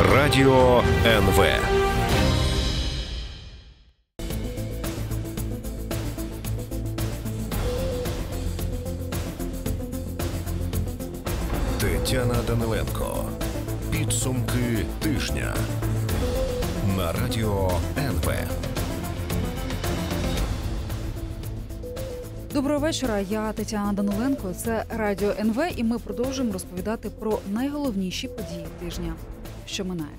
Радіо НВ. Тетяна Даниленко. Підсумки тижня. На радіо НВ. Доброго вечора. Я Тетяна Даниленко. Це Радіо НВ, і ми продовжуємо розповідати про найголовніші події тижня що минає.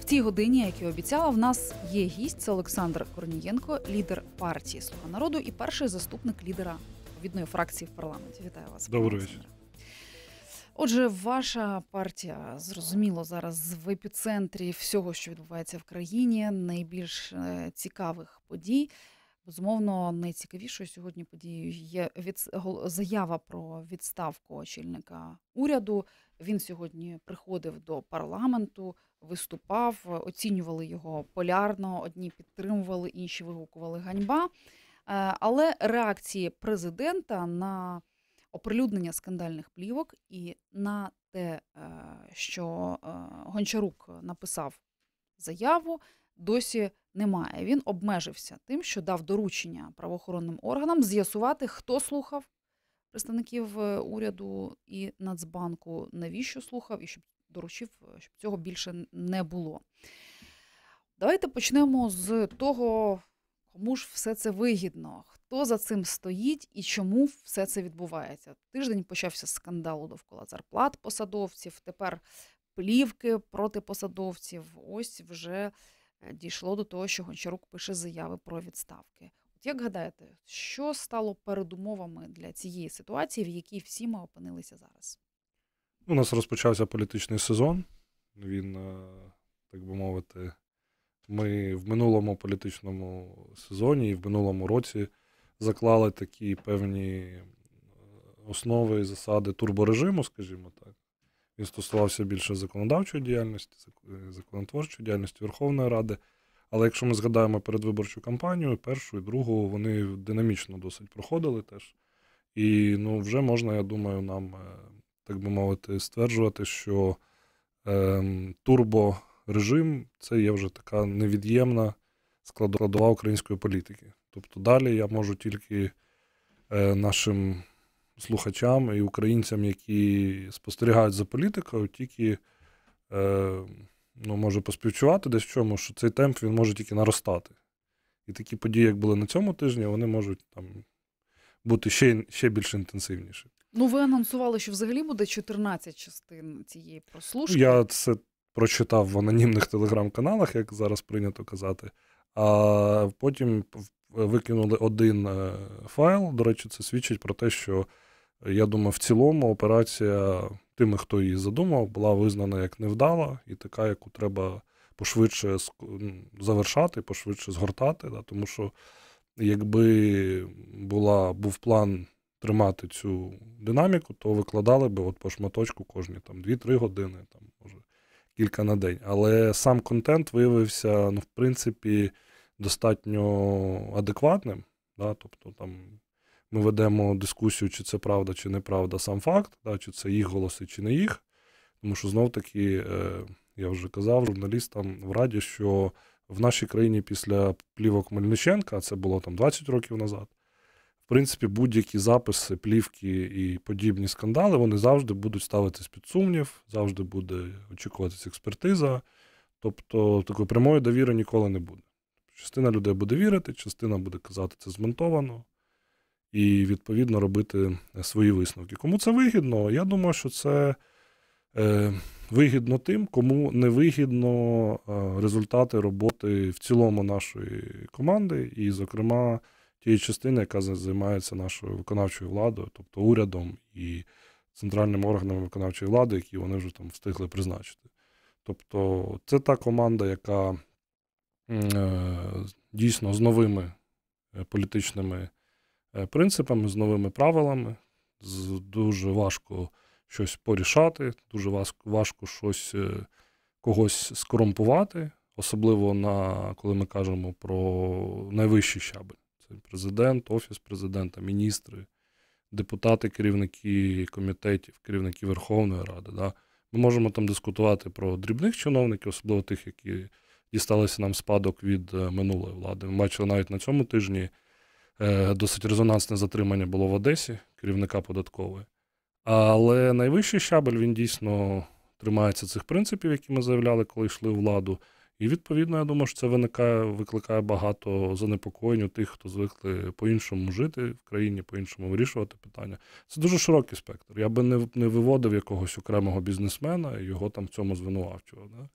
В цій годині, як і обіцяла, в нас є гість це Олександр Корнієнко, лідер партії Слуга народу і перший заступник лідера відної фракції в парламенті. Вітаю вас. Добрий вечір. Отже, ваша партія зрозуміло зараз в епіцентрі всього, що відбувається в країні, найбільш е, цікавих подій. Безумовно, найцікавішою сьогодні подією є від заява про відставку очільника уряду. Він сьогодні приходив до парламенту, виступав, оцінювали його полярно. Одні підтримували, інші вигукували ганьба. Е, але реакції президента на оприлюднення скандальних плівок і на те, е, що е, Гончарук написав заяву, досі немає. Він обмежився тим, що дав доручення правоохоронним органам з'ясувати, хто слухав, представників е, уряду і Нацбанку, навіщо слухав і щоб доручив, е, щоб цього більше не було. Давайте почнемо з того, кому ж все це вигідно, хто за цим стоїть і чому все це відбувається. Тиждень почався скандал довкола зарплат посадовців. Тепер плівки проти посадовців. Ось вже е, дійшло до того, що Гончарук пише заяви про відставки. Як гадаєте, що стало передумовами для цієї ситуації, в якій всі ми опинилися зараз? Ну, у нас розпочався політичний сезон. Він, е, так би мовити, ми в минулому політичному сезоні і в минулому році заклали такі певні е, основи і засади турборежиму, скажімо так. Він стосувався більше законодавчої діяльності, е, законотворчої діяльності Верховної Ради. Але якщо ми згадаємо передвиборчу кампанію, першу і другу вони динамічно досить проходили теж. І ну, вже можна, я думаю, нам, е, так би мовити, стверджувати, що е, турборежим це є вже така невід'ємна складова української політики. Тобто далі я можу тільки е, нашим слухачам і українцям, які спостерігають за політикою, тільки. Е, ну, може поспівчувати десь в чому, що цей темп він може тільки наростати. І такі події, як були на цьому тижні, вони можуть там бути ще ще більш інтенсивніші. Ну, ви анонсували, що взагалі буде 14 частин цієї прослушки. Я це прочитав в анонімних телеграм-каналах, як зараз прийнято казати. А потім викинули один е, файл. До речі, це свідчить про те, що я думаю, в цілому операція тими, хто її задумав, була визнана як невдала і така, яку треба пошвидше завершати, пошвидше згортати. Да, Тому що, якби була, був план тримати цю динаміку, то викладали би от по шматочку кожні там 2-3 години, там, може, кілька на день. Але сам контент виявився, ну, в принципі, достатньо адекватним. Да, Тобто там ми ведемо дискусію, чи це правда, чи неправда сам факт, да, чи це їх голоси, чи не їх. Тому що знов таки, е, я вже казав журналістам в раді, що в нашій країні після плівок Мельниченка, а це було там 20 років назад, в принципі, будь-які записи, плівки і подібні скандали, вони завжди будуть ставитись під сумнів, завжди буде очікуватись експертиза. Тобто такої прямої довіри ніколи не буде. Частина людей буде вірити, частина буде казати, це змонтовано і відповідно робити е, свої висновки. Кому це вигідно? Я думаю, що це е, вигідно тим, кому не вигідно е, результати роботи в цілому нашої команди, і, зокрема, тієї частини, яка займається нашою виконавчою владою, тобто урядом і центральними органами виконавчої влади, які вони вже там встигли призначити. Тобто, це та команда, яка дійсно з новими політичними Е, принципами, з новими правилами. З дуже важко щось порішати, дуже важко щось е, когось скорумпувати, особливо на коли ми кажемо про найвищі щабель. Це президент, офіс президента, міністри, депутати, керівники комітетів, керівники Верховної Ради. Да? Ми можемо там дискутувати про дрібних чиновників, особливо тих, які дісталися нам спадок від е, минулої влади. Ми бачили навіть на цьому тижні Е, досить резонансне затримання було в Одесі, керівника податкової. Але найвищий щабель він дійсно тримається цих принципів, які ми заявляли, коли йшли у владу. І відповідно, я думаю, що це виникає, викликає багато занепокоєнь у тих, хто звикли по-іншому жити в країні, по-іншому вирішувати питання. Це дуже широкий спектр. Я би не не виводив якогось окремого бізнесмена і його там в цьому звинувачував. Да?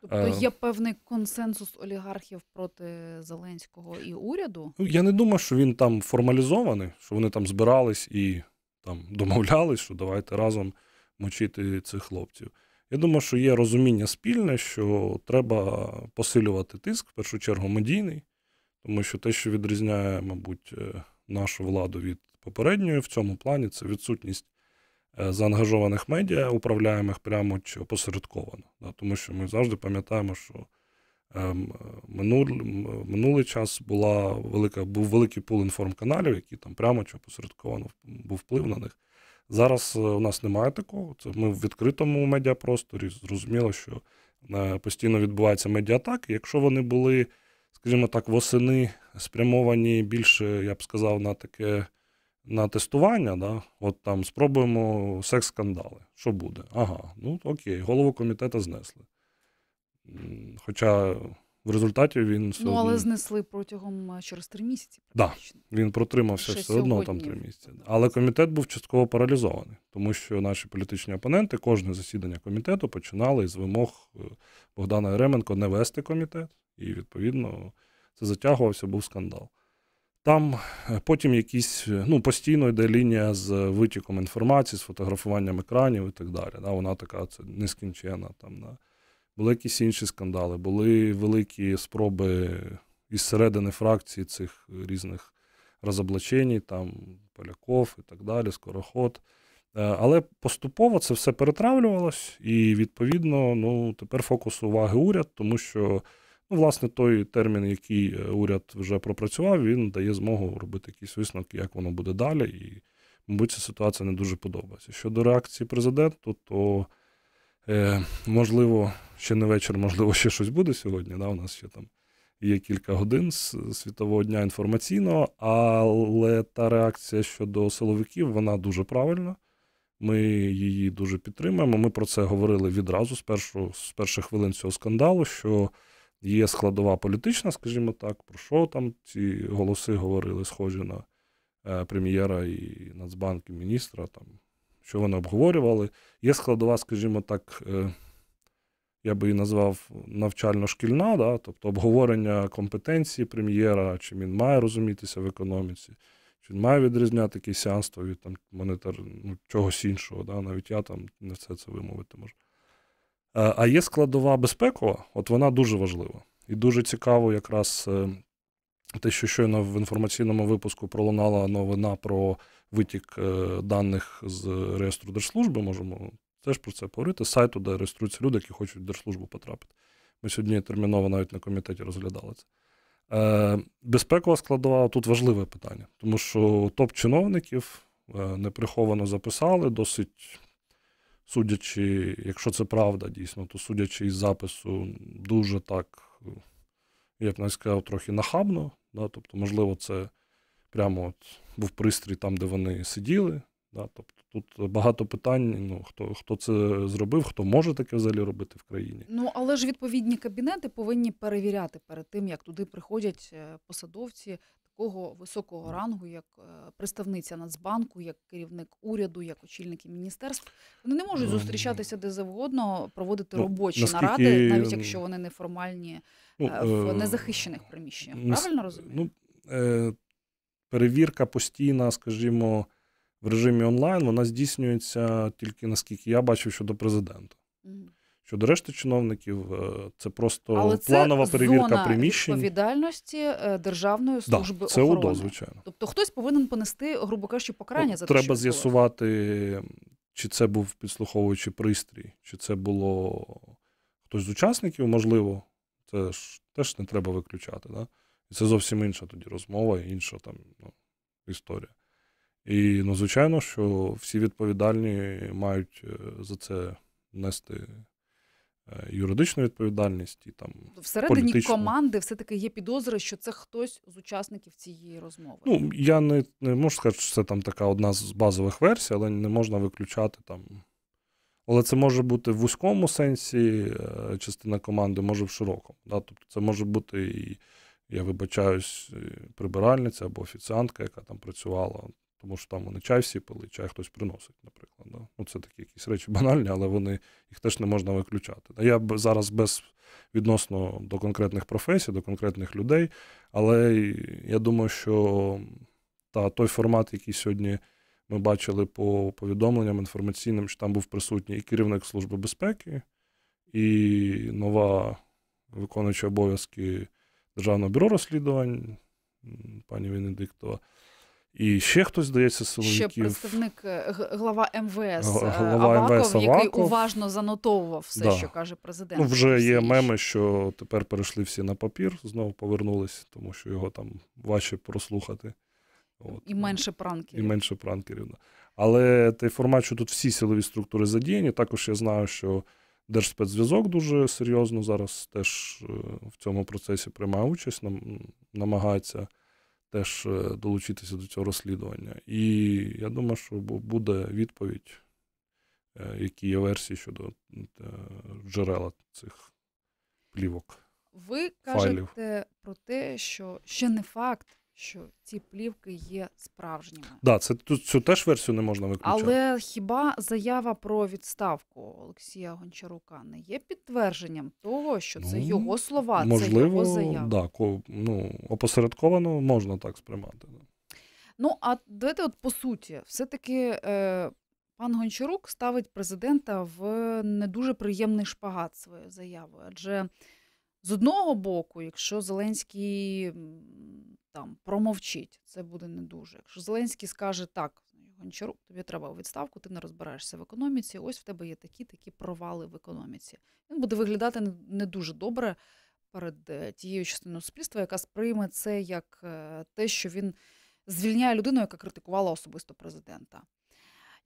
Тобто е. є певний консенсус олігархів проти Зеленського і уряду? Ну, Я не думаю, що він там формалізований, що вони там збирались і там домовлялись, що давайте разом мочити цих хлопців. Я думаю, що є розуміння спільне, що треба посилювати тиск, в першу чергу, медійний, тому що те, що відрізняє, мабуть, е, нашу владу від попередньої в цьому плані, це відсутність Е, заангажованих медіа, управляємих прямо чи опосередковано. Да, Тому що ми завжди пам'ятаємо, що ем, минулий, минулий час була велика, був великий пул інформканалів, які там прямо чи опосередковано був вплив на них. Зараз е, у нас немає такого. Це ми в відкритому медіапросторі. Зрозуміло, що е, постійно відбуваються медіатаки. Якщо вони були, скажімо так, восени спрямовані більше, я б сказав, на таке на тестування, да, от там спробуємо секс-скандали. Що буде? Ага, ну окей, голову комітету знесли. Хоча в результаті він. Все ну, але одно... знесли протягом е, через три місяці. Так, да, він протримався Ще все сьогодні. одно там три місяці. Але комітет був частково паралізований, тому що наші політичні опоненти кожне засідання комітету починали з вимог е, Богдана Еременко не вести комітет, і, відповідно, це затягувався, був скандал. Там е, потім якісь е, ну, постійно йде лінія з витіком інформації, з фотографуванням екранів і так далі. Да, Вона така це нескінчена. Там, да. Були якісь інші скандали, були великі спроби із середини фракції цих різних розоблачень, там Поляков і так далі, скороход. Е, але поступово це все перетравлювалось, і відповідно, ну тепер фокус уваги уряд, тому що. Ну, власне, той термін, який е, уряд вже пропрацював, він дає змогу робити якісь висновки, як воно буде далі. І, мабуть, ця ситуація не дуже подобається. Щодо реакції президенту, то е, можливо, ще не вечір, можливо, ще щось буде сьогодні. Да? У нас ще там є кілька годин з світового дня інформаційного, але та реакція щодо силовиків, вона дуже правильна. Ми її дуже підтримуємо. Ми про це говорили відразу з першу, з перших хвилин цього скандалу. що є складова політична, скажімо так, про що там ці голоси говорили, схожі на е, прем'єра і Нацбанк, і міністра, там, що вони обговорювали. Є складова, скажімо так, е, я би її назвав навчально-шкільна, да? тобто обговорення компетенції прем'єра, чи він має розумітися в економіці, чи він має відрізняти кейсянство від там, монетар, ну, чогось іншого. Да? Навіть я там не все це вимовити можу. Е, а є складова безпекова, от вона дуже важлива. І дуже цікаво, якраз е, те, що щойно в інформаційному випуску пролунала новина про витік е, даних з реєстру держслужби, можемо теж про це поговорити. Сайту, де реєструються люди, які хочуть в держслужбу потрапити. Ми сьогодні терміново навіть на комітеті розглядали це. Безпекова складова тут важливе питання, тому що топ чиновників неприховано записали досить судячи, якщо це правда дійсно, то судячи із запису, дуже так, як б навіть сказав, трохи нахабно. Да? Тобто, можливо, це прямо от був пристрій там, де вони сиділи. Да? Тобто Тут багато питань. Ну хто хто це зробив, хто може таке взагалі робити в країні? Ну але ж відповідні кабінети повинні перевіряти перед тим, як туди приходять е, посадовці такого високого рангу, як е, представниця Нацбанку, як керівник уряду, як очільники міністерств, вони не можуть ну, зустрічатися де завгодно, проводити ну, робочі наскільки... наради, навіть якщо вони неформальні ну, е, е, в незахищених приміщеннях. Правильно розумію? Ну, перевірка постійна, скажімо, в режимі онлайн, вона здійснюється тільки наскільки я бачив щодо президента. Угу. Щодо решти чиновників, е, це просто Але планова це перевірка зона приміщень відповідальності е, державної служби да, це охорони. УДО, звичайно. Тобто хтось повинен понести, грубо кажучи, покарання От, за те, треба з'ясувати, чи це був підслуховуючий пристрій, чи це було хтось з учасників, можливо, це ж теж не треба виключати. Да? І це зовсім інша тоді розмова, інша там ну, історія. І ну, звичайно, що всі відповідальні мають е, за це нести. Е, юридичну відповідальність і там ну, всередині політичну. команди все таки є підозри, що це хтось з учасників цієї розмови. Ну я не, не можу сказати, що це там така одна з базових версій, але не можна виключати там. Але це може бути в вузькому сенсі е, частина команди, може в широкому. Да? Тобто це може бути і, я вибачаюсь, прибиральниця або офіціантка, яка там працювала тому що там вони чай всі пили, чай хтось приносить, наприклад. Да? Ну, Це такі якісь речі банальні, але вони їх теж не можна виключати. Я зараз без відносно до конкретних професій, до конкретних людей, але я думаю, що та, той формат, який сьогодні ми бачили по повідомленням інформаційним, що там був присутній і керівник Служби безпеки, і нова виконуюча обов'язки Державного бюро розслідувань, пані Венедиктова. І ще хтось здається силовиків. Ще представник е, глава МВС е, глава Аваков, МВС Аваков. який уважно занотовував все, да. що каже президент. Ну, Вже є меми, що тепер перейшли всі на папір, знову повернулись, тому що його там важче прослухати. От. І менше пранкерів. І менше пранкерів. Але той формат, що тут всі силові структури задіяні. Також я знаю, що Держспецзв'язок дуже серйозно зараз теж е, в цьому процесі приймає участь, намагається теж е, долучитися до цього розслідування. І я думаю, що буде відповідь, е, які є версії щодо е, джерела цих плівок. Ви кажете про те, що ще не факт, що ці плівки є справжніми. Да, це тут цю теж версію не можна виключати. Але хіба заява про відставку Олексія Гончарука не є підтвердженням того, що це ну, його слова, можливо, це його заява? Да, ну, опосередковано можна так сприймати. Ну а давайте, от по суті, все-таки е, пан Гончарук ставить президента в не дуже приємний шпагат своєю заявою. Адже з одного боку, якщо Зеленський там промовчить, це буде не дуже. Якщо Зеленський скаже так, Гончарук, тобі треба у відставку, ти не розбираєшся в економіці. Ось в тебе є такі такі провали в економіці. Він буде виглядати не дуже добре перед е, тією частиною суспільства, яка сприйме це як е, те, що він звільняє людину, яка критикувала особисто президента.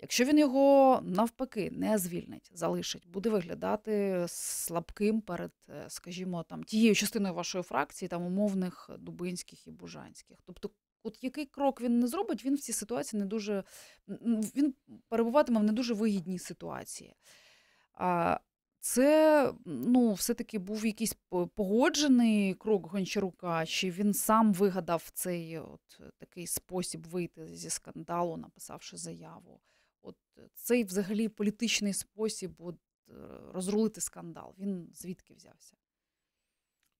Якщо він його навпаки не звільнить, залишить, буде виглядати слабким перед, е, скажімо, там тією частиною вашої фракції, там умовних дубинських і бужанських. Тобто, от який крок він не зробить, він в цій ситуації не дуже він перебуватиме в не дуже вигідній ситуації. А це ну, все-таки був якийсь погоджений крок Гончарука, чи він сам вигадав цей от такий спосіб вийти зі скандалу, написавши заяву. От е, цей взагалі політичний спосіб е, розрулити скандал. Він звідки взявся?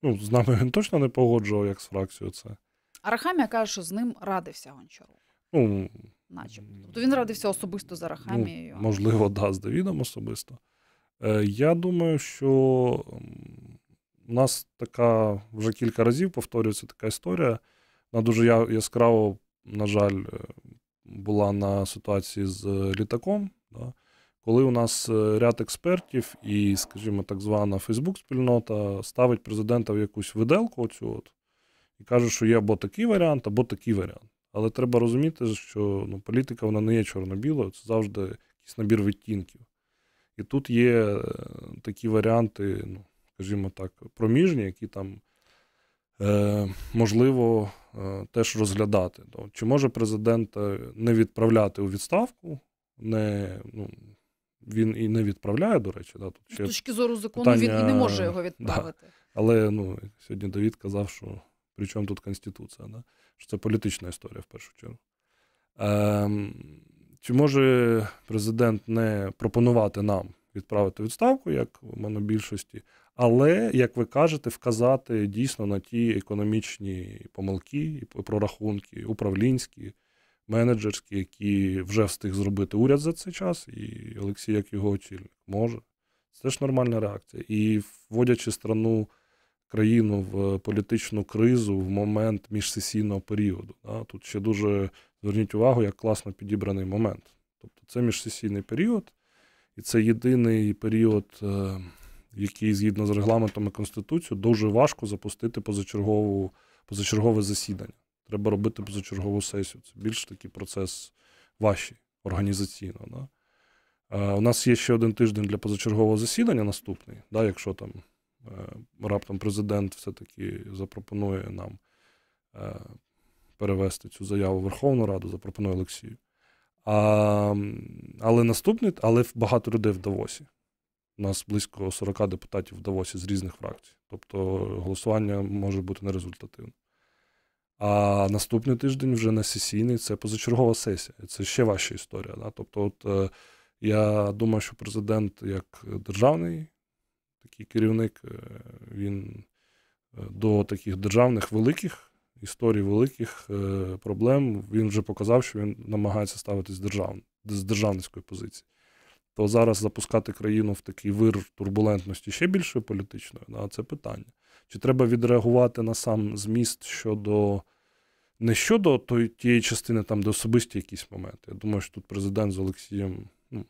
Ну, з нами він точно не погоджував, як з фракцією це. Арахамія каже, що з ним радився Гончару. Ну, Начебто. Тобто він радився особисто з Арахамією. Ну, можливо, да, з Давідом особисто. Е, Я думаю, що у нас така вже кілька разів повторюється така історія. Вона дуже яскраво, на жаль, е, була на ситуації з е, літаком, да, коли у нас е, ряд експертів і, скажімо, так звана Фейсбук-спільнота ставить президента в якусь виделку оцю от, і каже, що є або такий варіант, або такий варіант. Але треба розуміти, що ну, політика вона не є чорно-білою, це завжди якийсь набір відтінків. І тут є е, такі варіанти, ну, скажімо так, проміжні, які там. Е, можливо е, теж розглядати. Чи може президент е, не відправляти у відставку? не, ну, Він і не відправляє, до речі. Да, тут З точки зору закону питання... він і не може його відправити. Да. Але ну, сьогодні Давід казав, що при чому тут Конституція, да? що це політична історія в першу чергу. Е, Чи може президент не пропонувати нам відправити відставку, як в більшості. Але, як ви кажете, вказати дійсно на ті економічні помилки, прорахунки, управлінські, менеджерські, які вже встиг зробити уряд за цей час, і Олексій, як його очільник, може. Це ж нормальна реакція. І вводячи страну, країну в політичну кризу в момент міжсесійного періоду. Да? Тут ще дуже зверніть увагу, як класно підібраний момент. Тобто це міжсесійний період, і це єдиний період. Е, який згідно з регламентами Конституцію дуже важко запустити позачергову, позачергове засідання. Треба робити позачергову сесію. Це більш такий процес важчий організаційно. Да? Е, у нас є ще один тиждень для позачергового засідання наступний, да, якщо там е, раптом президент все-таки запропонує нам е, перевести цю заяву в Верховну Раду, запропонує Олексію. А, Але наступний, але багато людей в Давосі у нас близько 40 депутатів в Давосі з різних фракцій. Тобто голосування може бути нерезультативним. А наступний тиждень вже на сесійний це позачергова сесія. Це ще ваша історія. Да? Тобто, от е, я думаю, що президент як державний такий керівник, е, він е, до таких державних великих історій, великих проблем він вже показав, що він намагається ставитись з державницької позиції то зараз запускати країну в такий вир турбулентності ще більшої політичної, на це питання. Чи треба відреагувати на сам зміст щодо не щодо той, тієї частини, там, де особисті якісь моменти? Я думаю, що тут президент з Олексієм, ну,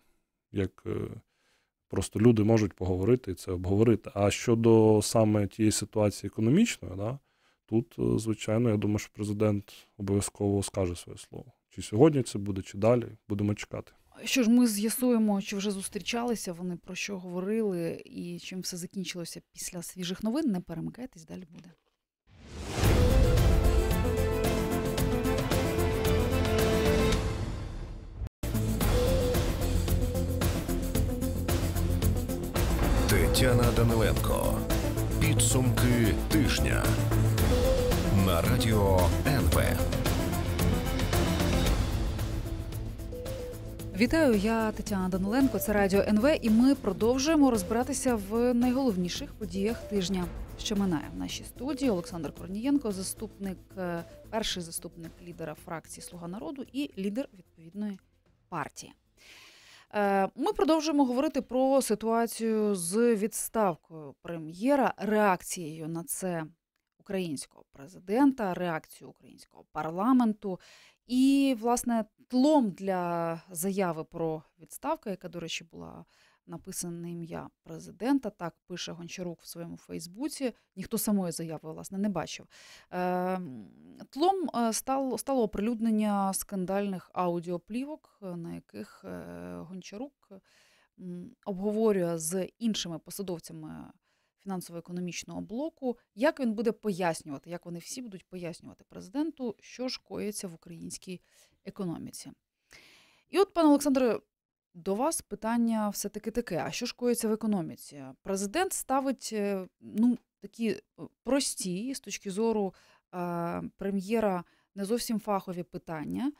як е, просто люди можуть поговорити і це обговорити. А щодо саме тієї ситуації економічної, да, тут, е, звичайно, я думаю, що президент обов'язково скаже своє слово. Чи сьогодні це буде, чи далі. Будемо чекати. Що ж, ми з'ясуємо, чи вже зустрічалися, вони про що говорили і чим все закінчилося після свіжих новин. Не перемикайтесь, далі буде. Тетяна Даниленко. Підсумки тижня на радіо НВ. Вітаю, я Тетяна Даниленко. Це радіо НВ. І ми продовжуємо розбиратися в найголовніших подіях тижня, що минає в нашій студії. Олександр Корнієнко, заступник, е, перший заступник лідера фракції Слуга народу і лідер відповідної партії. Е, ми продовжуємо говорити про ситуацію з відставкою прем'єра, реакцією на це українського президента, реакцію українського парламенту і, власне, тлом для заяви про відставку, яка, до речі, була написана на ім'я президента, так пише Гончарук в своєму Фейсбуці. Ніхто самої заяви, власне, не бачив. Ем, тлом е, стало оприлюднення скандальних аудіоплівок, е, на яких е, Гончарук обговорює з іншими посадовцями фінансово-економічного блоку. Як він буде пояснювати, як вони всі будуть пояснювати президенту, що ж коїться в українській економіці? І от, пане Олександре, до вас питання все-таки таке: а що ж коїться в економіці? Президент ставить е, ну, такі е, прості з точки зору е, прем'єра не зовсім фахові питання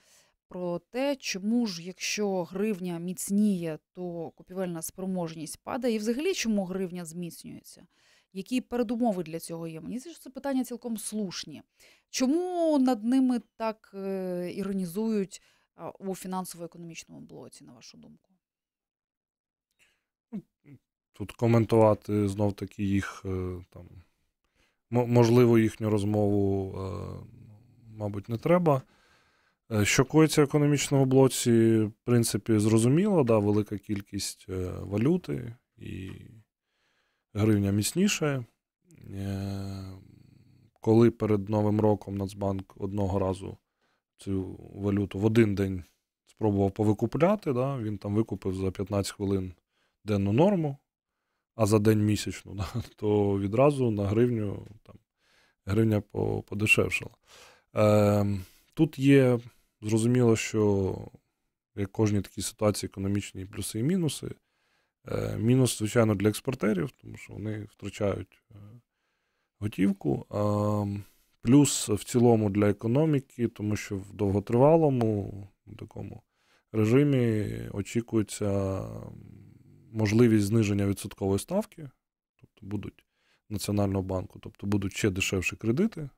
про те, чому ж, якщо гривня міцніє, то купівельна спроможність падає, і взагалі чому гривня зміцнюється? Які передумови для цього є? Мені здається, це питання цілком слушні. Чому над ними так е, іронізують у фінансово-економічному блоці, на вашу думку? Ну, тут коментувати знов таки їх е, там можливо їхню розмову, е, ну, мабуть, не треба. Е, що коїться в економічному блоці, в принципі, зрозуміло, да, велика кількість е, валюти і гривня міцніше. Коли перед Новим роком Нацбанк одного разу цю валюту в один день спробував повикупляти, да, він там викупив за 15 хвилин денну норму, а за день місячну, да, то відразу на гривню там, гривня подешевшала. Е, Тут є Зрозуміло, що як кожній такій ситуації економічні плюси і мінуси. Е, мінус, звичайно, для експортерів, тому що вони втрачають е, готівку. Плюс в цілому для економіки, тому що в довготривалому такому режимі очікується можливість зниження відсоткової ставки, тобто будуть Національного банку, тобто будуть ще дешевші кредити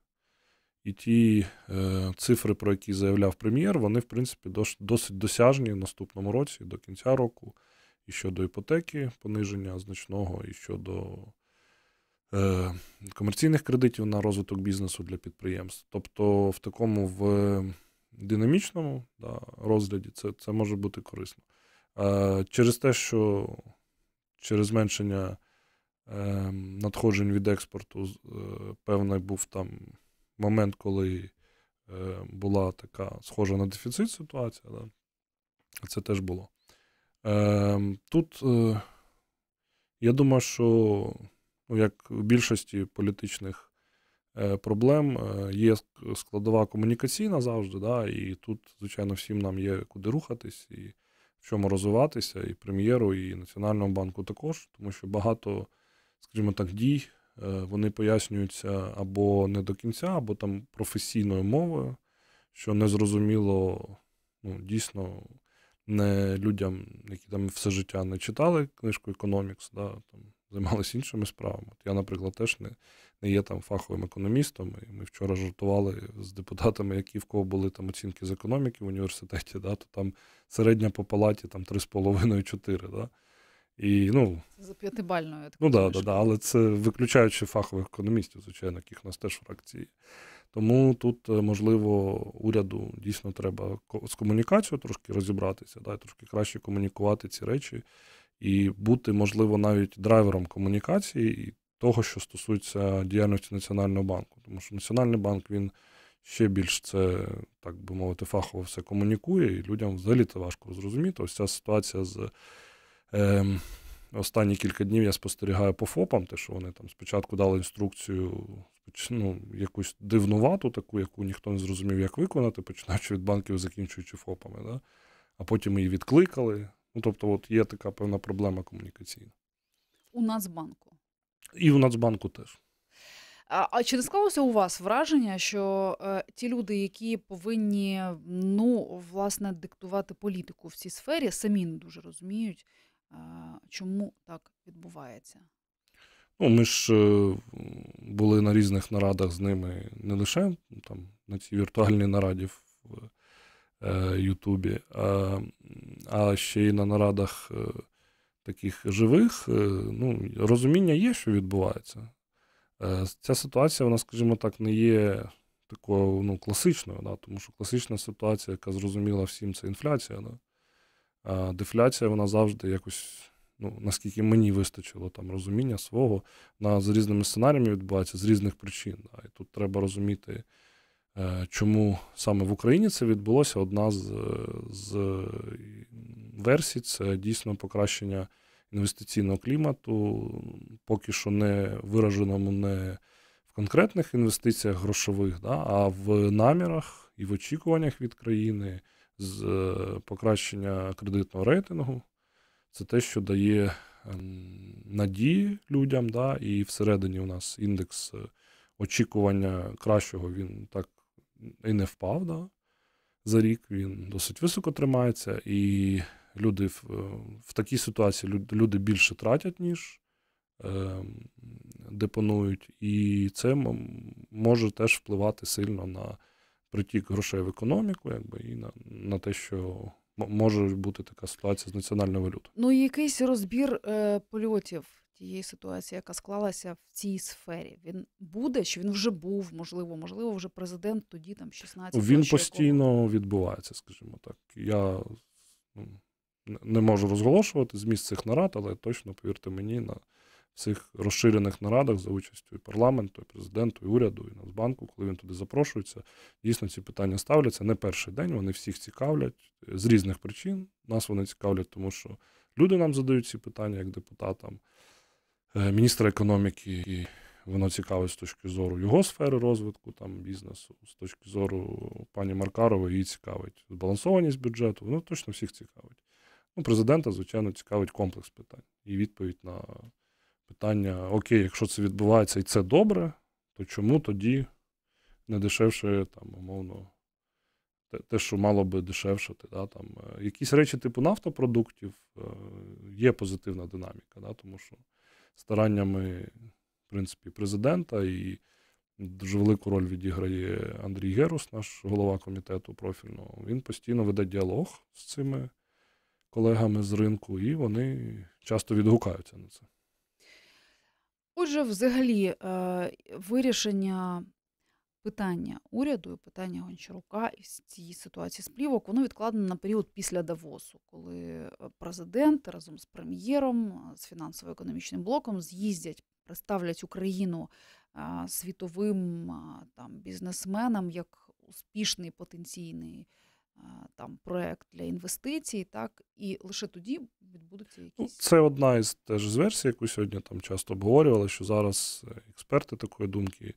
і ті е, цифри, про які заявляв прем'єр, вони, в принципі, досить досяжні в наступному році, до кінця року, і щодо іпотеки, пониження значного, і щодо е, комерційних кредитів на розвиток бізнесу для підприємств. Тобто, в такому в динамічному да, розгляді це це може бути корисно. Е, через те, що через зменшення ем, надходжень від експорту е, певний був там момент, коли е, була така схожа на дефіцит ситуація, да? це теж було. Ем, тут е, я думаю, що ну, як в більшості політичних е, проблем є складова комунікаційна завжди, да? і тут, звичайно, всім нам є куди рухатись і в чому розвиватися, і прем'єру, і Національному банку також, тому що багато, скажімо так, дій Е, вони пояснюються або не до кінця, або там професійною мовою, що незрозуміло ну, дійсно не людям, які там все життя не читали книжку Економікс, да, там, займалися іншими справами. От я, наприклад, теж не не є там фаховим економістом. і Ми вчора жартували з депутатами, які в кого були там оцінки з економіки в університеті, да, то там середня по палаті там 3,5-4. Да. І, ну, за п'ятибальною. Ну да, да, да, але це виключаючи фахових економістів, звичайно, яких у нас теж фракції. Тому тут, е, можливо, уряду дійсно треба з комунікацією трошки розібратися, да, трошки краще комунікувати ці речі і бути, можливо, навіть драйвером комунікації і того, що стосується діяльності Національного банку. Тому що Національний банк він ще більш це, так би мовити, фахово все комунікує, і людям взагалі це важко зрозуміти. Ось ця ситуація з. Е, Останні кілька днів я спостерігаю по ФОПам, те, що вони там спочатку дали інструкцію, ну, якусь дивнувату, таку, яку ніхто не зрозумів, як виконати, починаючи від банків, закінчуючи ФОПами. Да? А потім її відкликали. Ну, тобто, от є така певна проблема комунікаційна. У Нацбанку. І у Нацбанку теж. А чи не склалося у вас враження, що е, ті люди, які повинні ну, власне, диктувати політику в цій сфері, самі не дуже розуміють, Чому так відбувається? Ну, Ми ж е, були на різних нарадах з ними не лише ну, там на цій віртуальній нараді в е, Ютубі, а а ще й на нарадах е, таких живих. Ну, Розуміння є, що відбувається. Ця ситуація, вона, скажімо так, не є такою ну, класичною, да, тому що класична ситуація, яка зрозуміла всім, це інфляція. Да дефляція вона завжди якось, ну наскільки мені вистачило там розуміння свого, вона з різними сценаріями відбувається з різних причин. Да. І тут треба розуміти, е, чому саме в Україні це відбулося. Одна з, е, з е, версій це дійсно покращення інвестиційного клімату, поки що не вираженому не в конкретних інвестиціях грошових, да, а в намірах і в очікуваннях від країни з е, покращення кредитного рейтингу. Це те, що дає ем, надії людям, да, і всередині у нас індекс е, очікування кращого він так і не впав. Да. За рік він досить високо тримається, і люди в, е, в такій ситуації люди більше тратять, ніж е, депонують, і це може теж впливати сильно на притік грошей в економіку, якби і на, на те, що. Може бути така ситуація з національною валютою. Ну і якийсь розбір е, польотів тієї ситуації, яка склалася в цій сфері. Він буде, чи він вже був, можливо, можливо, вже президент тоді там 16 років Він постійно якого... відбувається, скажімо так. Я ну, не можу розголошувати зміст цих нарад, але точно повірте мені, на в цих розширених нарадах за участю і парламенту, і президенту, і уряду, і Нацбанку, коли він туди запрошується, дійсно ці питання ставляться не перший день. Вони всіх цікавлять е, з різних причин. Нас вони цікавлять, тому що люди нам задають ці питання як депутатам, е, міністра економіки. і Воно цікаве з точки зору його сфери розвитку, там бізнесу, з точки зору пані Маркарової її цікавить збалансованість бюджету, воно точно всіх цікавить. Ну, Президента, звичайно, цікавить комплекс питань і відповідь на питання: окей, якщо це відбувається і це добре, то чому тоді не дешевше, там, умовно, те, те що мало би дешевшати? Да, там, е, Якісь речі типу нафтопродуктів е, є позитивна динаміка, да, тому що стараннями, в принципі, президента і. Дуже велику роль відіграє Андрій Герус, наш голова комітету профільного. Він постійно веде діалог з цими колегами з ринку, і вони часто відгукаються на це же, взагалі, э, вирішення питання уряду, питання Гончарука і цієї ситуації з плівок, воно відкладено на період після Давосу, коли э, президент разом з прем'єром, з э, фінансово-економічним блоком з'їздять, представлять Україну світовим там бізнесменам як успішний потенційний там проект для інвестицій, так і лише тоді відбудуться ну, якісь це одна із теж з версій, яку сьогодні там часто обговорювали, що зараз е, експерти такої думки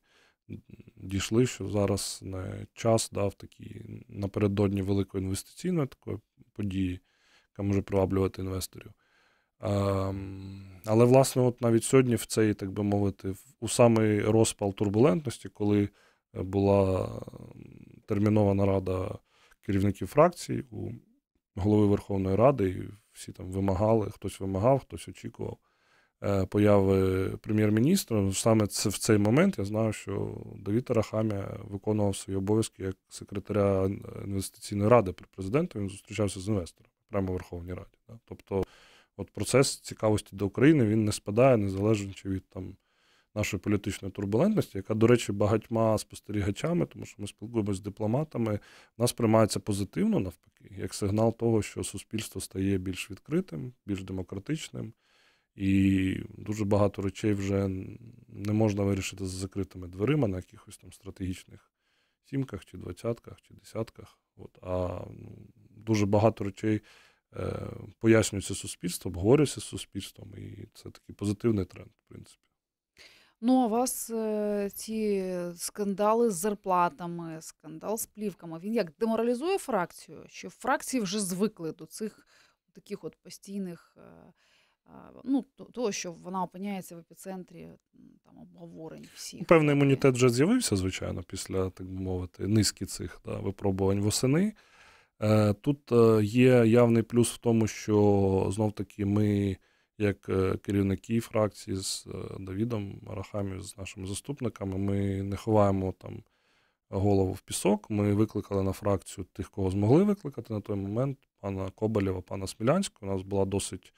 дійшли, що зараз не час дав такі напередодні великої інвестиційної такої події, яка може приваблювати інвесторів. Ем, але власне, от навіть сьогодні, в цей, так би мовити, у самий розпал турбулентності, коли е, була термінова нарада керівників фракцій, у голови Верховної Ради, і всі там вимагали, хтось вимагав, хтось очікував е, появи прем'єр-міністра. Ну, саме це в цей момент я знаю, що Давід Рахамія виконував свої обов'язки як секретаря інвестиційної ради при президенту. Він зустрічався з інвестором прямо в Верховній Раді. Тобто, от процес цікавості до України він не спадає незалежно чи від там нашої політичної турбулентності, яка, до речі, багатьма спостерігачами, тому що ми спілкуємося з дипломатами, нас приймається позитивно навпаки, як сигнал того, що суспільство стає більш відкритим, більш демократичним, і дуже багато речей вже не можна вирішити за закритими дверима на якихось там стратегічних сімках, чи двадцятках, чи десятках. От, А ну, дуже багато речей. Е, пояснюється суспільством, обговорюється з суспільством, і це такий позитивний тренд, в принципі. Ну, а вас е, э, ці скандали з зарплатами, скандал з плівками, він як деморалізує фракцію, що фракції вже звикли до цих таких от постійних, е, е, ну, то- того, що вона опиняється в епіцентрі там обговорень всіх. Певний імунітет вже з'явився, звичайно, після, так би мовити, низки цих да, випробувань восени. Е, Тут е, є явний плюс в тому, що знов таки ми як е, керівники фракції з е, Давідом Рахамів, з нашими заступниками. Ми не ховаємо там голову в пісок. Ми викликали на фракцію тих, кого змогли викликати на той момент. Пана Кобалєва, пана Смілянського. У нас була досить.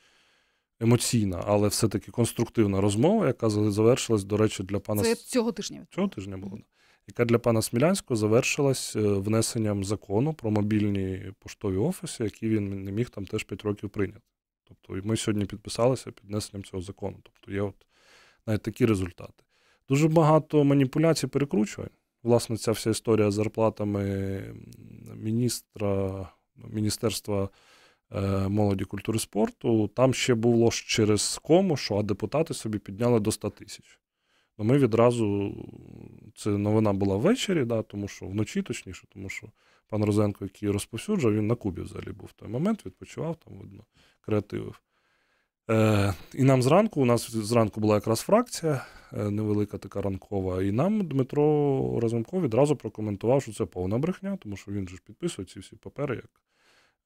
Емоційна, але все-таки конструктивна розмова, яка завершилась, до речі, для пана Це цього тижня. Цього тижня було, яка для пана Смілянського завершилась е, внесенням закону про мобільні поштові офіси, які він не міг там теж 5 років прийняти. Тобто, і ми сьогодні підписалися під несенням цього закону. Тобто є от навіть такі результати. Дуже багато маніпуляцій перекручувань. Власне, ця вся історія з зарплатами міністра Міністерства е, молоді культури спорту. Там ще було через кому, що а депутати собі підняли до 100 тисяч то ми відразу це новина була ввечері, да, тому що вночі точніше, тому що пан Розенко, який розповсюджував, він на Кубі взагалі був в той момент, відпочивав там, видно, креативив. Е, І нам зранку, у нас зранку була якраз фракція, е, невелика така ранкова. І нам Дмитро Разумков відразу прокоментував, що це повна брехня, тому що він же ж підписує ці всі папери як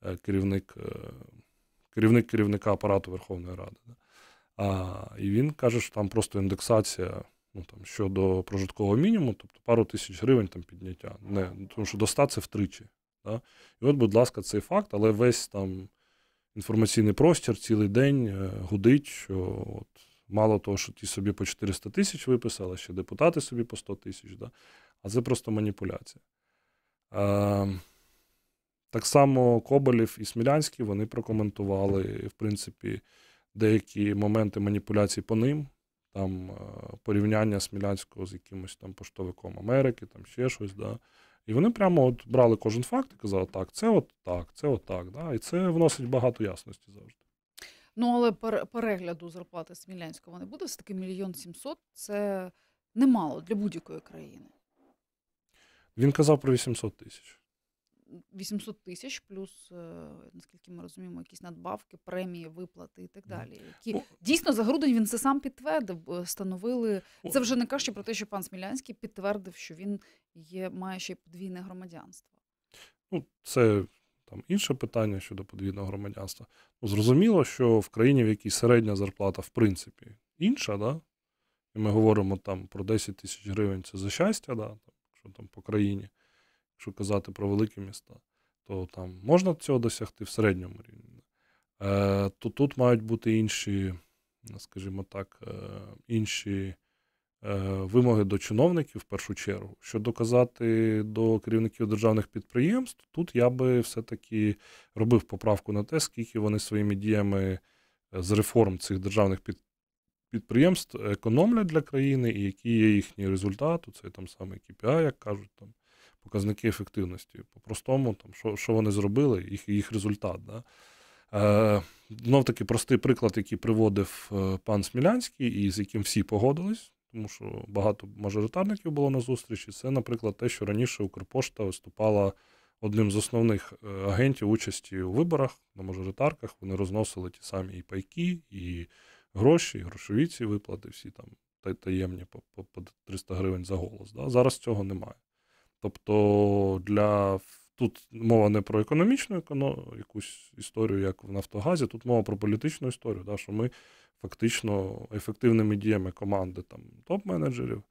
е, керівник е, керівник керівника апарату Верховної Ради. Да. А, І він каже, що там просто індексація ну, там, щодо прожиткового мінімуму, тобто пару тисяч гривень там підняття. Не, Тому що до 100 це втричі. Да? І от, будь ласка, цей факт, але весь там інформаційний простір цілий день е, гудить, що от, мало того, що ті собі по 400 тисяч виписали, ще депутати собі по 100 тисяч, да? а це просто маніпуляція. Е, так само Коболєв і Смілянський вони прокоментували, в принципі, деякі моменти маніпуляцій по ним там е, порівняння Смілянського з якимось там поштовиком Америки, там ще щось. Да. І вони прямо от брали кожен факт і казали, так, це от так, це от так. Да. І це вносить багато ясності завжди. Ну, але перегляду зарплати Смілянського не буде, все-таки мільйон сімсот це немало для будь-якої країни. Він казав про 800 тисяч. 800 тисяч, плюс е, наскільки ми розуміємо, якісь надбавки, премії, виплати і так далі. Які дійсно за грудень він це сам підтвердив. Встановили це вже не кажучи про те, що пан Смілянський підтвердив, що він є, має ще подвійне громадянство. Ну, це там інше питання щодо подвійного громадянства. Ну, Зрозуміло, що в країні, в якій середня зарплата, в принципі, інша, да? і ми говоримо там про 10 тисяч гривень це за щастя, да? там, якщо там по країні якщо казати про великі міста, то там можна цього досягти в середньому рівні. Е, то тут мають бути інші, скажімо так, е, інші е, вимоги до чиновників в першу чергу. Що доказати до керівників державних підприємств, тут я би все-таки робив поправку на те, скільки вони своїми діями з реформ цих державних підприємств економлять для країни і які є їхні результати, це там саме KPI, як кажуть там показники ефективності. По-простому, там, що що вони зробили, їх їх результат. Да? Е, Знов таки простий приклад, який приводив е, пан Смілянський, і з яким всі погодились, тому що багато мажоритарників було на зустрічі. Це, наприклад, те, що раніше Укрпошта виступала. Одним з основних е, агентів участі у виборах на мажоритарках вони розносили ті самі і пайки, і гроші, і грошові ці виплати, всі там таємні по по, 300 гривень за голос. Да? Зараз цього немає. Тобто для тут мова не про економічну ну, якусь історію, як в Нафтогазі, тут мова про політичну історію, да, що ми фактично ефективними діями команди там топ-менеджерів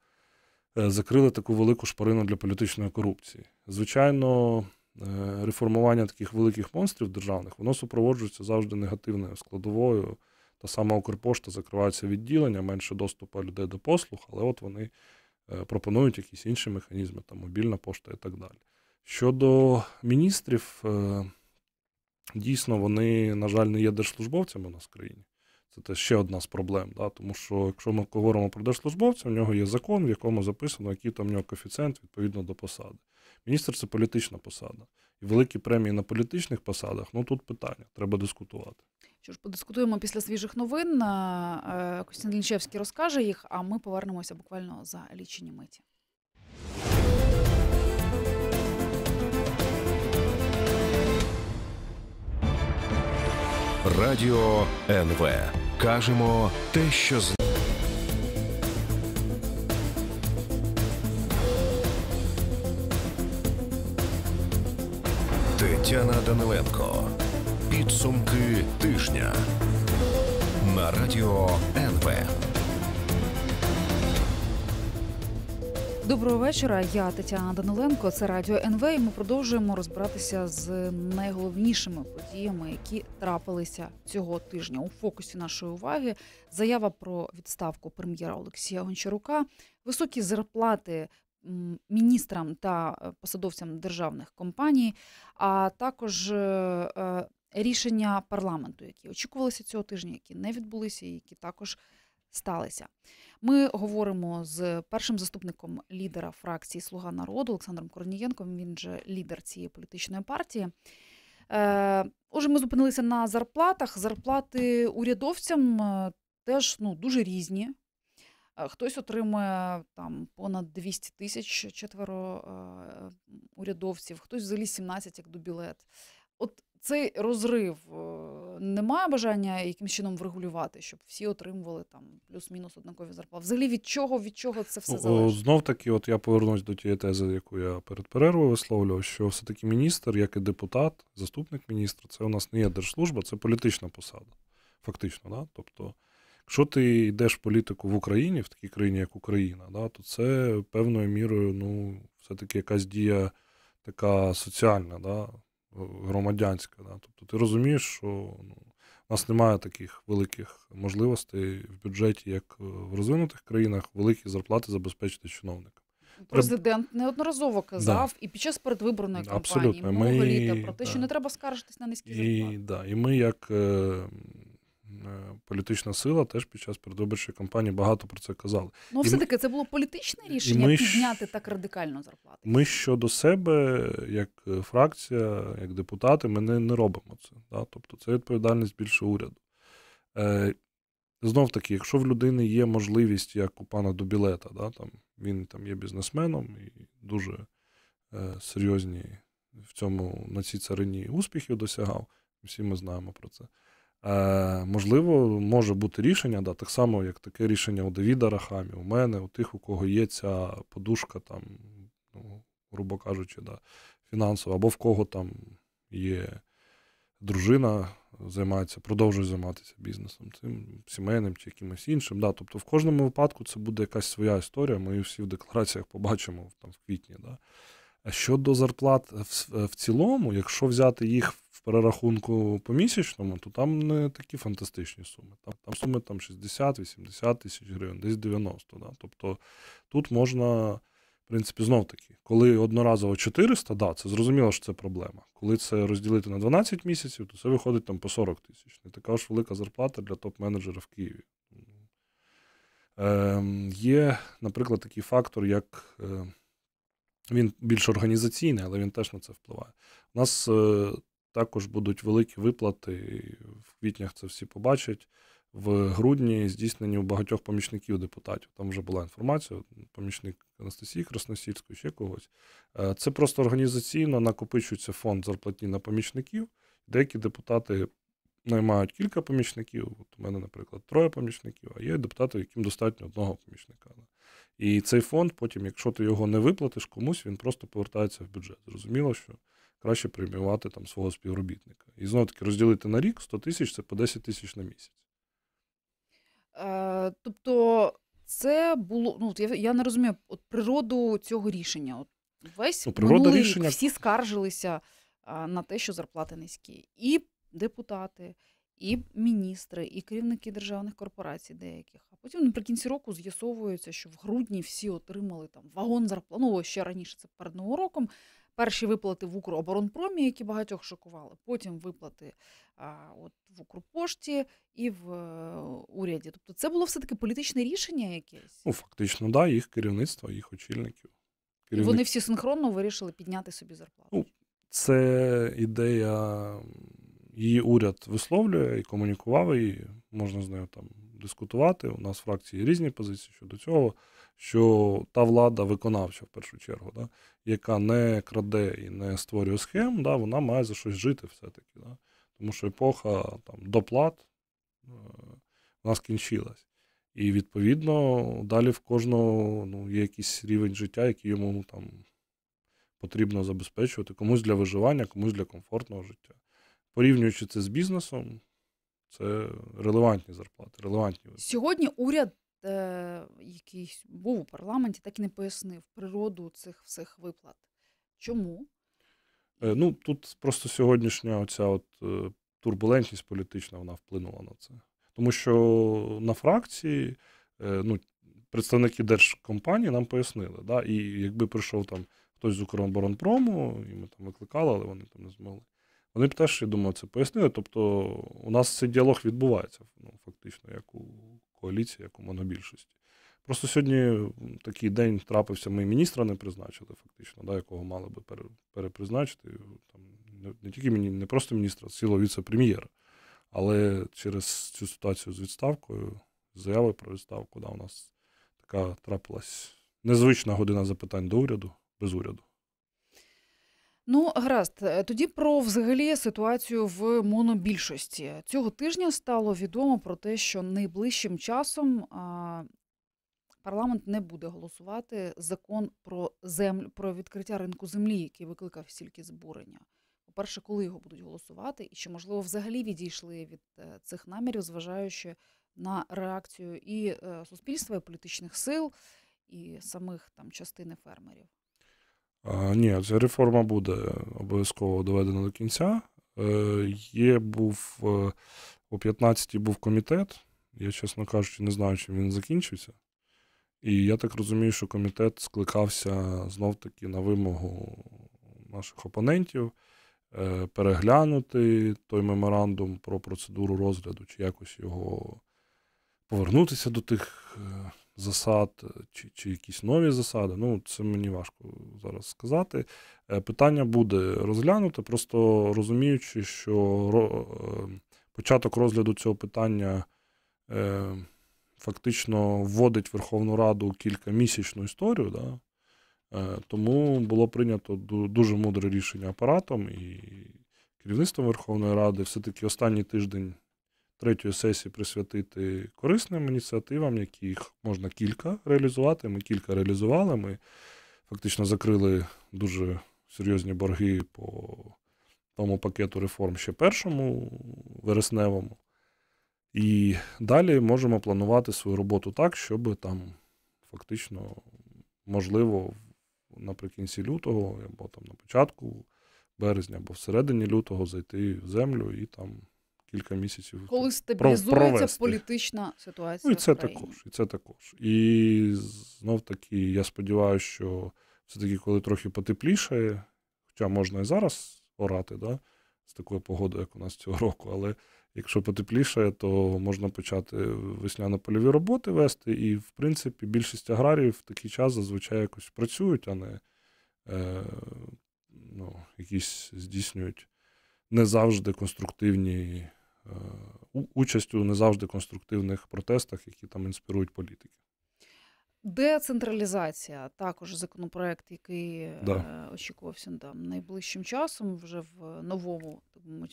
е, закрили таку велику шпарину для політичної корупції. Звичайно, е, реформування таких великих монстрів державних воно супроводжується завжди негативною складовою. Та сама Укрпошта закривається відділення, менше доступу людей до послуг, але от вони Е, пропонують якісь інші механізми, там мобільна пошта і так далі. Щодо міністрів, е, дійсно вони, на жаль, не є держслужбовцями у нас в країні. Це ще одна з проблем. Да? Тому що, якщо ми говоримо про держслужбовця, в нього є закон, в якому записано, який там в нього коефіцієнт відповідно до посади. Міністр це політична посада. І великі премії на політичних посадах ну тут питання, треба дискутувати. Що ж, подискутуємо після свіжих новин. Е, е, Костянтин Лінчевський розкаже їх, а ми повернемося буквально за лічені миті. Радіо НВ. Кажемо те, що з. Тетяна Даниленко. Підсумки тижня на радіо НВ. Доброго вечора. Я Тетяна Даниленко. Це Радіо НВ. І ми продовжуємо розбиратися з найголовнішими подіями, які трапилися цього тижня. У фокусі нашої уваги заява про відставку прем'єра Олексія Гончарука, високі зарплати. Міністрам та посадовцям державних компаній, а також е, е, рішення парламенту, які очікувалися цього тижня, які не відбулися, і які також сталися. Ми говоримо з першим заступником лідера фракції Слуга народу Олександром Корнієнком. Він же лідер цієї політичної партії. Е, Отже, ми зупинилися на зарплатах. Зарплати урядовцям е, теж ну, дуже різні. Е, хтось отримує там понад 200 тисяч четверо е, урядовців, хтось взагалі 17, як дубілет. От цей розрив е, немає бажання яким чином врегулювати, щоб всі отримували там плюс-мінус однакові зарплати. Взагалі від чого від чого це все ну, е, залежить? Знов таки, от я повернусь до тієї тези, яку я перед перервою висловлював, що все-таки міністр, як і депутат, заступник міністра, це у нас не є держслужба, це політична посада. Фактично, да? тобто. Якщо ти йдеш в політику в Україні, в такій країні, як Україна, да, то це певною мірою ну, все-таки якась дія така соціальна. Да громадянська. Да? Тобто ти розумієш, що ну, у нас немає таких великих можливостей в бюджеті, як е, в розвинутих країнах, великі зарплати забезпечити чиновникам. Президент неодноразово казав да. і під час передвиборної кампанії Абсолютно. Ми... про те, що не треба скаржитись на низькі зарплати. І да, і ми, як е, Е, політична сила теж під час передвиборчої кампанії багато про це казали. Ну, все таки, це було політичне рішення ми, підняти так радикально зарплати. Ми щодо себе, як е, фракція, як депутати, ми не, не робимо це. Да? Тобто це відповідальність більше уряду. Е, Знов таки, якщо в людини є можливість, як у пана Дубілета, да, там, він там є бізнесменом і дуже е, серйозні в цьому на цій царині успіхів досягав. Всі ми знаємо про це. Е, можливо, може бути рішення, да, так само, як таке рішення у Давіда Рахамі, у мене, у тих, у кого є ця подушка, там, ну, грубо кажучи, да, фінансова, або в кого там є дружина, займається, продовжує займатися бізнесом, цим сімейним чи якимось іншим. Да. Тобто в кожному випадку це буде якась своя історія. Ми всі в деклараціях побачимо там в квітні. Да. А щодо зарплат в, в цілому, якщо взяти їх перерахунку по місячному, то там не такі фантастичні суми. Там там суми там 60-80 тисяч гривень, десь 90. Да? Тобто тут можна, в принципі, знов таки, коли одноразово 400, да, це зрозуміло, що це проблема. Коли це розділити на 12 місяців, то це виходить там по 40 тисяч. Не така ж велика зарплата для топ-менеджера в Києві. Е, Є, наприклад, такий фактор, як. Е, він більш організаційний, але він теж на це впливає. У нас е, також будуть великі виплати. В квітнях це всі побачать. В грудні здійснені у багатьох помічників депутатів. Там вже була інформація. Помічник Анастасії Красносільської, ще когось. Е, це просто організаційно накопичується фонд зарплатні на помічників. Деякі депутати наймають кілька помічників. От У мене, наприклад, троє помічників, а є депутати, яким достатньо одного помічника. І цей фонд, потім, якщо ти його не виплатиш комусь, він просто повертається в бюджет. Зрозуміло, що краще преміювати там свого співробітника. І знову таки розділити на рік 100 тисяч це по 10 тисяч на місяць. Е, Тобто, це було. Ну, я я не розумію от природу цього рішення. От Весь ну, минулий рішення... всі скаржилися а, е, на те, що зарплати низькі. І депутати, і міністри, і керівники державних корпорацій деяких. А потім наприкінці року з'ясовується, що в грудні всі отримали там вагон зарплату Ну, ще раніше це перед новим роком Перші виплати в Укроборонпромі, які багатьох шокували. Потім виплати а, от в Укрпошті і в е, уряді. Тобто, це було все таки політичне рішення, якесь ну фактично, да, їх керівництво, їх очільників. Керівник... І Вони всі синхронно вирішили підняти собі зарплату. Ну, Це ідея. Її уряд висловлює і комунікував, і можна з нею там дискутувати. У нас в фракції різні позиції щодо цього що та влада виконавча в першу чергу, да, яка не краде і не створює схем, да, вона має за щось жити все-таки. Да. Тому що епоха там, доплат е, вона скінчилась. І, відповідно, далі в кожного ну, є якийсь рівень життя, який йому ну, там потрібно забезпечувати комусь для виживання, комусь для комфортного життя. Порівнюючи це з бізнесом, це релевантні зарплати, релевантні сьогодні. Уряд якийсь був у парламенті, так і не пояснив природу цих всіх виплат. Чому? Е, ну, тут просто сьогоднішня оця от е, турбулентність політична вона вплинула на це. Тому що на фракції е, ну, представники держкомпанії нам пояснили. Да? І якби прийшов там хтось з Укроборонпрому, і ми там викликали, але вони там не змогли. Вони б теж, я думаю, це пояснили. Тобто у нас цей діалог відбувається ну, фактично, як у коаліції, як у монобільшості. Просто сьогодні такий день трапився. Ми міністра не призначили, фактично, да, якого мали би перепризначити. Там не тільки мені, не просто міністра, а цілого віце-прем'єра. Але через цю ситуацію з відставкою, з заяви про відставку, да, у нас така трапилась незвична година запитань до уряду без уряду. Ну, гаразд, е, тоді про взагалі ситуацію в монобільшості цього тижня стало відомо про те, що найближчим часом а, парламент не буде голосувати закон про землю про відкриття ринку землі, який викликав стільки збурення. По-перше, коли його будуть голосувати, і чи можливо взагалі відійшли від е, цих намірів, зважаючи на реакцію і е, суспільства, і політичних сил, і самих там частини фермерів. Ні, ця реформа буде обов'язково доведена до кінця. Е, є був е, о 15-й був комітет. Я, чесно кажучи, не знаю, чим він закінчився. І я так розумію, що комітет скликався знов-таки на вимогу наших опонентів е, переглянути той меморандум про процедуру розгляду, чи якось його повернутися до тих засад е, чи чи якісь нові засади. Ну, це мені важко зараз сказати. Е, питання буде розглянуте, просто розуміючи, що е, початок розгляду цього питання фактично вводить Верховну Раду кількамісячну історію. Да? Тому було прийнято дуже мудре рішення апаратом і керівництвом Верховної Ради. Все-таки останній тиждень третьої сесії присвятити корисним ініціативам, яких можна кілька реалізувати. Ми кілька реалізували. Ми фактично закрили дуже серйозні борги по тому пакету реформ ще першому вересневому. І далі можемо планувати свою роботу так, щоб там фактично, можливо, наприкінці лютого, або там на початку березня, або всередині лютого зайти в землю і там кілька місяців. Коли стабілізується політична ситуація. Ну, і це в також. І це також. І знов таки, я сподіваюся, що все-таки, коли трохи потеплішає, хоча можна і зараз орати, да, з такою погодою, як у нас цього року, але якщо потеплішає, то можна почати весняно-польові роботи вести. І, в принципі, більшість аграріїв в такий час зазвичай якось працюють, а не е, ну, якісь здійснюють. Не завжди конструктивні участь у не завжди конструктивних протестах, які там інспірують політики. Децентралізація також законопроект, який да. Е, очікувався там найближчим часом, вже в новому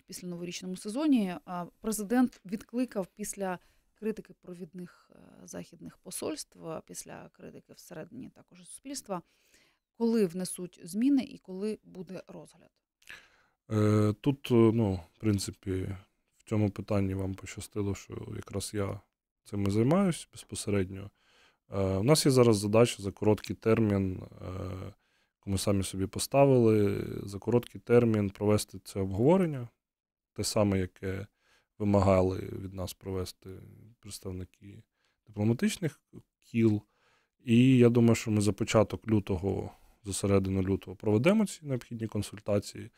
після новорічному сезоні. Президент відкликав після критики провідних е, західних посольств, після критики всередині також суспільства, коли внесуть зміни і коли буде розгляд. Е, тут, ну, в принципі, в цьому питанні вам пощастило, що якраз я цим і займаюся безпосередньо. У е, нас є зараз задача за короткий термін, е, яку ми самі собі поставили, за короткий термін провести це обговорення, те саме, яке вимагали від нас провести представники дипломатичних кіл. І я думаю, що ми за початок лютого, за середину лютого проведемо ці необхідні консультації, е,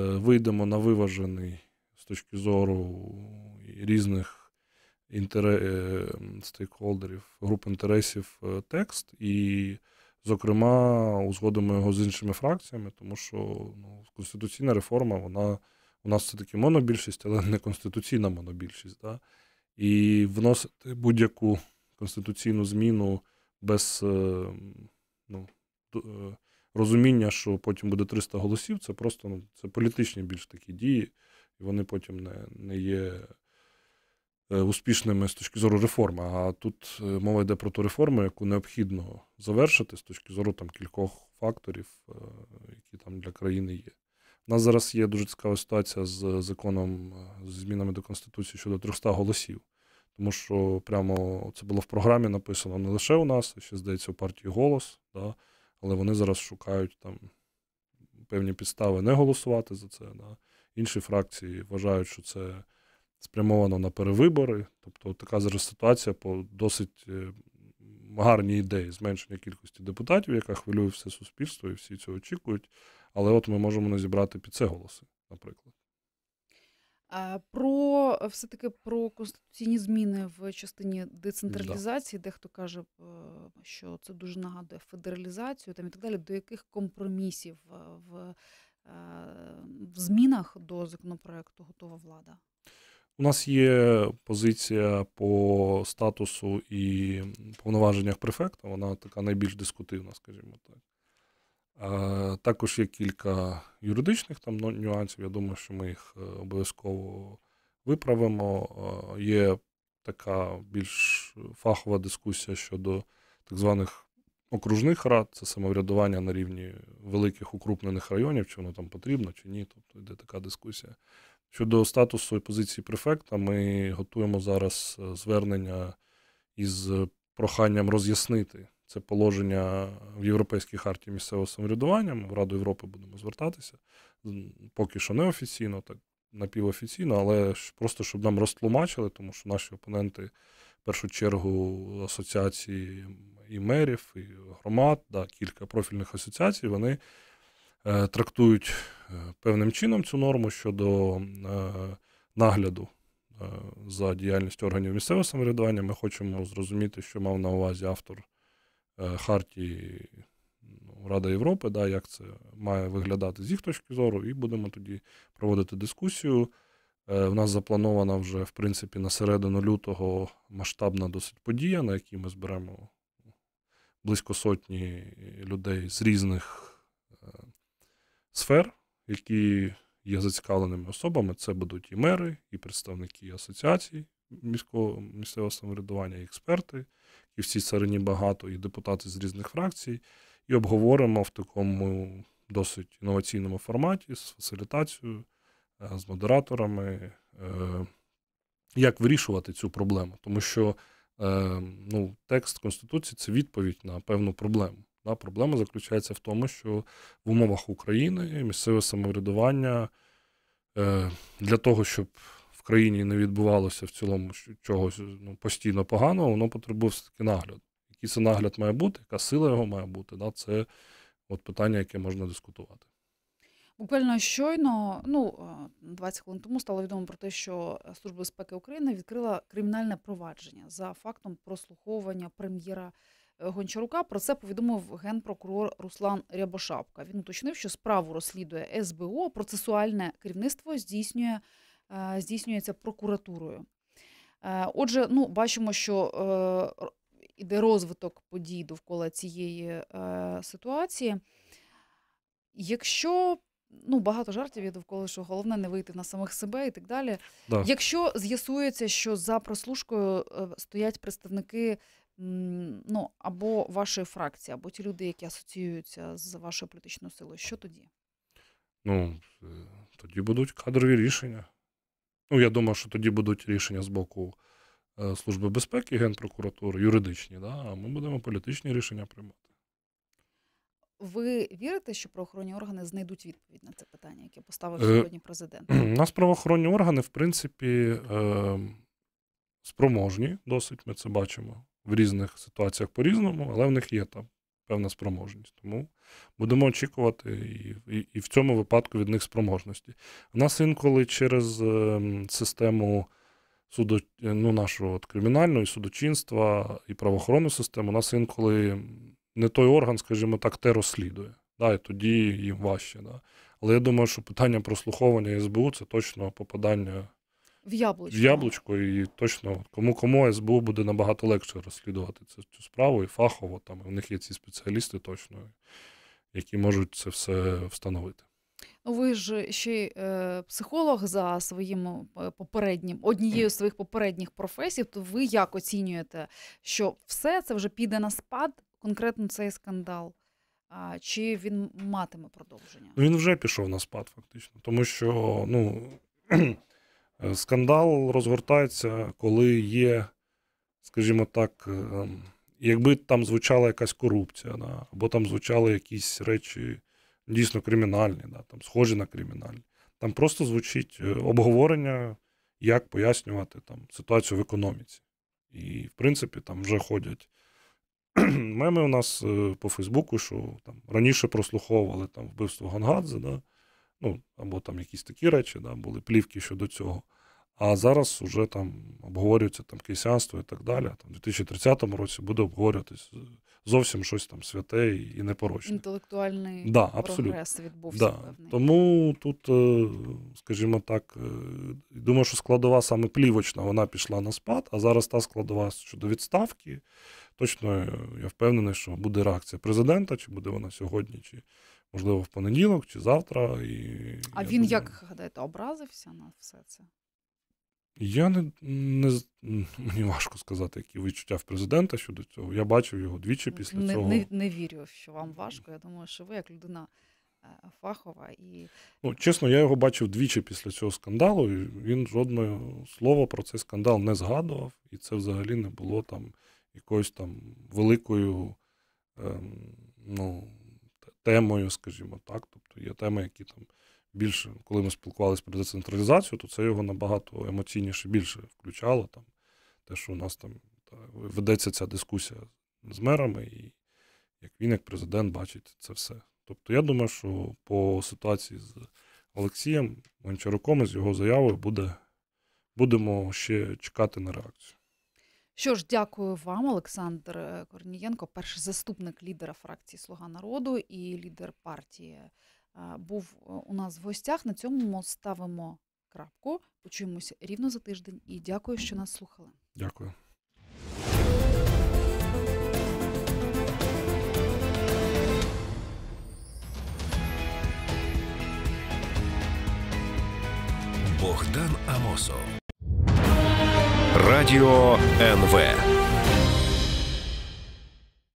вийдемо на виважений точки зору різних інтерес, е, стейкхолдерів, груп інтересів е, текст, і, зокрема, узгодимо його з іншими фракціями, тому що ну, конституційна реформа, вона у нас все таки монобільшість, але не конституційна монобільшість. Да? І вносити будь-яку конституційну зміну без е, ну, розуміння, що потім буде 300 голосів, це просто ну, це політичні більш такі дії, і вони потім не, не є. Е, успішними з точки зору реформи, а тут е, мова йде про ту реформу, яку необхідно завершити з точки зору там кількох факторів, е, які там для країни є. У нас зараз є дуже цікава ситуація з законом, з змінами до Конституції щодо 300 голосів, тому що прямо це було в програмі написано не лише у нас, ще здається, у партії голос, да, але вони зараз шукають там певні підстави не голосувати за це. Да. Інші фракції вважають, що це спрямовано на перевибори. Тобто така зараз ситуація по досить е, гарній ідеї зменшення кількості депутатів, яка хвилює все суспільство, і всі цього очікують. Але от ми можемо не зібрати під це голоси, наприклад. Про все таки про конституційні зміни в частині децентралізації, да. дехто каже, е, що це дуже нагадує федералізацію там і так далі. До яких компромісів е, в Е, в змінах до законопроекту готова влада? У нас є позиція по статусу і повноваженнях префекта. Вона така найбільш дискутивна, скажімо так. Е, також є кілька юридичних там нюансів. Я думаю, що ми їх е, обов'язково виправимо. Є така більш фахова дискусія щодо так званих окружних рад, це самоврядування на рівні великих укрупнених районів, чи воно там потрібно, чи ні. Тобто йде така дискусія. Щодо статусу і позиції префекта, ми готуємо зараз е, звернення із проханням роз'яснити це положення в Європейській харті місцевого самоврядування. Ми в Раду Європи будемо звертатися. Поки що не офіційно, так напівофіційно, але просто щоб нам розтлумачили, тому що наші опоненти першу чергу асоціації і мерів, і громад, да, кілька профільних асоціацій, вони е, трактують е, певним чином цю норму щодо е, нагляду за діяльністю органів місцевого самоврядування. Ми хочемо зрозуміти, що мав на увазі автор Хартії. Ну, Рада Європи, да, як це має виглядати з їх точки зору, і будемо тоді проводити дискусію. У е, нас запланована вже, в принципі, на середину лютого масштабна досить подія, на якій ми зберемо близько сотні людей з різних е, сфер, які є зацікавленими особами. Це будуть і мери, і представники асоціацій міського місцевого самоврядування, і експерти, і цій царині багато, і депутати з різних фракцій, і обговоримо в такому досить інноваційному форматі з фасилітацією. Е, з модераторами, е, як вирішувати цю проблему. Тому що е, ну, текст Конституції це відповідь на певну проблему. Проблема заключається в тому, що в умовах України місцеве самоврядування для того, щоб в країні не відбувалося в цілому чогось ну, постійно поганого, воно потребує все-таки нагляду. Який це нагляд має бути, яка сила його має бути, да, це от питання, яке можна дискутувати. Буквально щойно, ну 20 е, хвилин тому стало відомо про те, що е, служба безпеки України відкрила кримінальне провадження за фактом прослуховування прем'єра е, Гончарука. Про це повідомив генпрокурор Руслан Рябошапка. Він уточнив, що справу розслідує СБО. Процесуальне керівництво здійснює здійснюється прокуратурою. Отже, ну бачимо, що іде розвиток подій довкола цієї ситуації. Якщо ну багато жартів є довкола, що головне не вийти на самих себе і так далі. Да. Якщо з'ясується, що за прослушкою е, стоять представники. Ну, або вашої фракції, або ті люди, які асоціюються з вашою політичною силою, що тоді? Ну, е, тоді будуть кадрові рішення. Ну, я думаю, що тоді будуть рішення з боку е, Служби безпеки, Генпрокуратури, юридичні, да? а ми будемо політичні рішення приймати. Ви вірите, що правоохоронні органи знайдуть відповідь на це питання, яке поставив е, сьогодні президент? У нас правоохоронні органи, в принципі, ем, спроможні досить. Ми це бачимо в різних ситуаціях по-різному, але в них є там певна спроможність. Тому будемо очікувати і, і, і в цьому випадку від них спроможності. У нас інколи через ем, систему судо, ну, нашого от, кримінального і судочинства і правоохоронну систему, у нас інколи не той орган, скажімо так, те розслідує. Да, І тоді їм важче. Да. Але я думаю, що питання прослуховування СБУ це точно попадання в яблучко. в яблучко, і точно кому кому СБУ буде набагато легше розслідувати цю, цю справу і фахово. Там у них є ці спеціалісти, точно, які можуть це все встановити. Ну, ви ж ще е, психолог за своїм е, попереднім однією з своїх попередніх професій. То ви як оцінюєте, що все це вже піде на спад конкретно цей скандал? А, Чи він матиме продовження? Ну він вже пішов на спад, фактично, тому що ну, е, скандал розгортається, коли є, скажімо так, ем, якби там звучала якась корупція, да, або там звучали якісь речі дійсно кримінальні, да, там схожі на кримінальні. Там просто звучить е, обговорення, як пояснювати там ситуацію в економіці. І, в принципі, там вже ходять меми у нас е, по Фейсбуку, що там раніше прослуховували там вбивство Гангадзе, да? ну, або там якісь такі речі, да? були плівки щодо цього. А зараз вже там обговорюється там кисянство і так далі. Там у 2030 році буде обговорюватись зовсім щось там святе і непорочне. Інтелектуальний да, прогрес відбувся. Да. Тому тут, е, скажімо так, е, думаю, що складова саме плівочна, вона пішла на спад, а зараз та складова щодо відставки. Точно е, я впевнений, що буде реакція президента, чи буде вона сьогодні, чи можливо в понеділок, чи завтра. І, А він думаю, як гадаєте, образився на все це? Я не, не мені важко сказати, які відчуття в президента щодо цього. Я бачив його двічі після не, цього. Не, не вірю, що вам важко. Я думаю, що ви як людина. Е, фахова і ну, чесно, я його бачив двічі після цього скандалу. і Він жодного слова про цей скандал не згадував, і це взагалі не було там якоюсь там великою ем, ну, темою, скажімо так. Тобто є теми, які там більше, коли ми спілкувалися про децентралізацію, то це його набагато емоційніше більше включало. Там, Те, що у нас там та, ведеться ця дискусія з мерами, і як він, як президент, бачить це все. Тобто, я думаю, що по ситуації з Олексієм Гончаруком і з його заявою буде, будемо ще чекати на реакцію. Що ж, дякую вам, Олександр Корнієнко, перший заступник лідера фракції Слуга народу і лідер партії був е, у нас в гостях. На цьому ми ставимо крапку. Почуємося рівно за тиждень і дякую, що нас слухали. Дякую. Богдан Амосов. Радіо НВ.